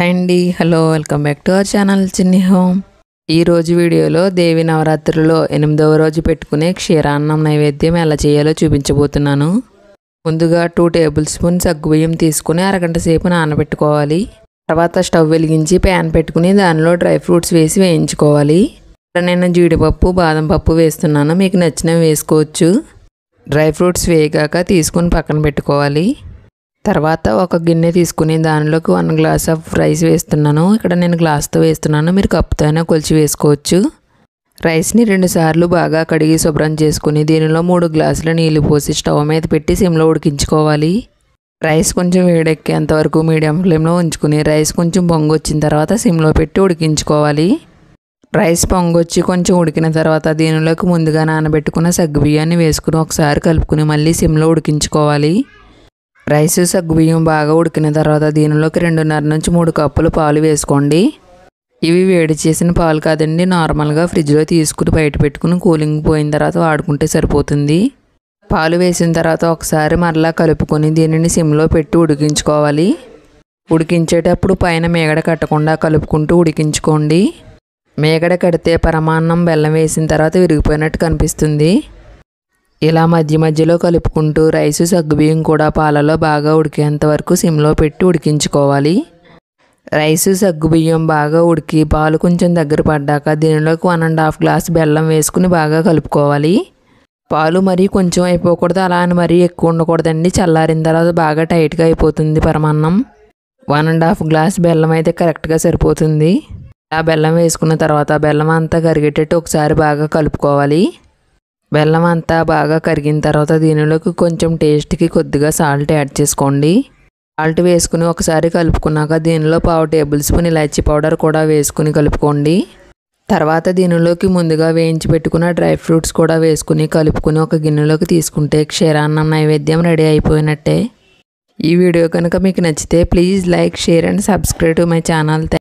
hi అండి hello welcome back to our channel Chinni home ఈరోజు వీడియోలో దేవి నవరాత్రులలో ఎనిమిదవ రోజు పెట్టుకునే క్షీరాన్నం నైవేద్యం ఎలా చేయాలో చూపించబోతున్నాను ముందుగా టూ టేబుల్ స్పూన్ సగ్గుబియ్యం తీసుకుని అరగంట సేపు నానబెట్టుకోవాలి తర్వాత స్టవ్ వెలిగించి ప్యాన్ పెట్టుకుని దానిలో డ్రై ఫ్రూట్స్ వేసి వేయించుకోవాలి ఇక్కడ నేను జీడిపప్పు బాదం పప్పు వేస్తున్నాను మీకు నచ్చినవి వేసుకోవచ్చు డ్రై ఫ్రూట్స్ వేయగాక తీసుకుని పక్కన పెట్టుకోవాలి తర్వాత ఒక గిన్నె తీసుకుని దానిలోకి వన్ గ్లాస్ ఆఫ్ రైస్ వేస్తున్నాను ఇక్కడ నేను గ్లాస్తో వేస్తున్నాను మీరు కప్పుతో అయినా కొలిచి వేసుకోవచ్చు రైస్ని రెండుసార్లు బాగా కడిగి శుభ్రం చేసుకుని దీనిలో మూడు గ్లాసుల నీళ్లు పోసి స్టవ్ మీద పెట్టి సిమ్లో ఉడికించుకోవాలి రైస్ కొంచెం వేడెక్కేంత వరకు మీడియం ఫ్లేమ్లో ఉంచుకుని రైస్ కొంచెం పొంగు వచ్చిన తర్వాత సిమ్లో పెట్టి ఉడికించుకోవాలి రైస్ పొంగు వచ్చి కొంచెం ఉడికిన తర్వాత దీనిలోకి ముందుగా నానబెట్టుకున్న సగ్గు బియ్యాన్ని వేసుకుని ఒకసారి కలుపుకుని మళ్ళీ సిమ్లో ఉడికించుకోవాలి రైస్ సగ్గుబియ్యం బాగా ఉడికిన తర్వాత దీనిలోకి రెండున్నర నుంచి మూడు కప్పులు పాలు వేసుకోండి ఇవి వేడి చేసిన పాలు కాదండి నార్మల్గా ఫ్రిడ్జ్లో తీసుకుని బయట పెట్టుకుని కూలింగ్ పోయిన తర్వాత వాడుకుంటే సరిపోతుంది పాలు వేసిన తర్వాత ఒకసారి మరలా కలుపుకొని దీనిని సిమ్లో పెట్టి ఉడికించుకోవాలి ఉడికించేటప్పుడు పైన మేగడ కట్టకుండా కలుపుకుంటూ ఉడికించుకోండి మేగడ కడితే పరమాన్నం బెల్లం వేసిన తర్వాత విరిగిపోయినట్టు కనిపిస్తుంది ఇలా మధ్య మధ్యలో కలుపుకుంటూ రైస్ సగ్గుబియ్యం కూడా పాలలో బాగా ఉడికేంత వరకు సిమ్లో పెట్టి ఉడికించుకోవాలి రైస్ సగ్గుబియ్యం బాగా ఉడికి పాలు కొంచెం దగ్గర పడ్డాక దీనిలోకి వన్ అండ్ హాఫ్ గ్లాస్ బెల్లం వేసుకుని బాగా కలుపుకోవాలి పాలు మరీ కొంచెం అయిపోకూడదు అలా అని మరీ ఎక్కువ ఉండకూడదండి చల్లారిన తర్వాత బాగా టైట్గా అయిపోతుంది పరమాన్నం వన్ అండ్ హాఫ్ గ్లాస్ బెల్లం అయితే కరెక్ట్గా సరిపోతుంది ఆ బెల్లం వేసుకున్న తర్వాత బెల్లం అంతా కరిగేటట్టు ఒకసారి బాగా కలుపుకోవాలి బెల్లం అంతా బాగా కరిగిన తర్వాత దీనిలోకి కొంచెం టేస్ట్కి కొద్దిగా సాల్ట్ యాడ్ చేసుకోండి సాల్ట్ వేసుకుని ఒకసారి కలుపుకున్నాక దీనిలో పావు టేబుల్ స్పూన్ ఇలాచీ పౌడర్ కూడా వేసుకుని కలుపుకోండి తర్వాత దీనిలోకి ముందుగా వేయించి పెట్టుకున్న డ్రై ఫ్రూట్స్ కూడా వేసుకుని కలుపుకుని ఒక గిన్నెలోకి తీసుకుంటే క్షీరాన్న నైవేద్యం రెడీ అయిపోయినట్టే ఈ వీడియో కనుక మీకు నచ్చితే please like share and subscribe to my channel